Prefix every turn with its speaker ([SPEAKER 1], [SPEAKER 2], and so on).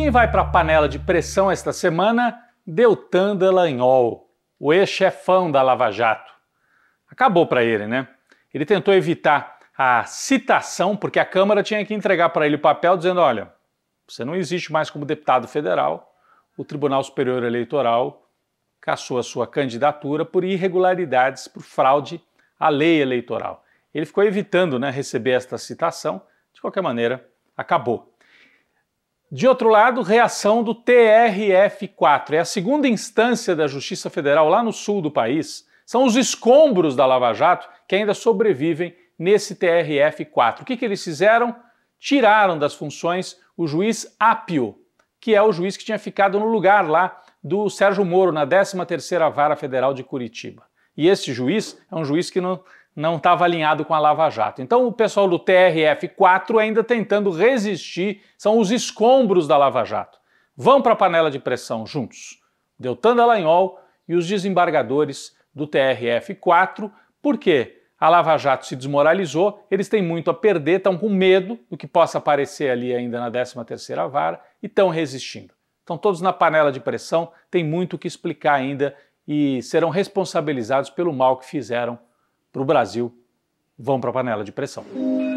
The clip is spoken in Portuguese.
[SPEAKER 1] Quem vai para a panela de pressão esta semana? Deltan Dallagnol, o ex-chefão da Lava Jato. Acabou para ele, né? Ele tentou evitar a citação, porque a Câmara tinha que entregar para ele o papel dizendo: olha, você não existe mais como deputado federal, o Tribunal Superior Eleitoral cassou a sua candidatura por irregularidades, por fraude à lei eleitoral. Ele ficou evitando né, receber esta citação, de qualquer maneira, acabou. De outro lado, reação do TRF4, é a segunda instância da Justiça Federal lá no sul do país. São os escombros da Lava Jato que ainda sobrevivem nesse TRF4. O que, que eles fizeram? Tiraram das funções o juiz Apio, que é o juiz que tinha ficado no lugar lá do Sérgio Moro, na 13ª Vara Federal de Curitiba. E esse juiz é um juiz que não não estava alinhado com a Lava Jato. Então o pessoal do TRF4 ainda tentando resistir, são os escombros da Lava Jato. Vão para a panela de pressão juntos. Deltan Dallagnol e os desembargadores do TRF4, porque a Lava Jato se desmoralizou, eles têm muito a perder, estão com medo do que possa aparecer ali ainda na 13ª vara e estão resistindo. Estão todos na panela de pressão, tem muito o que explicar ainda e serão responsabilizados pelo mal que fizeram para o Brasil vão para a panela de pressão.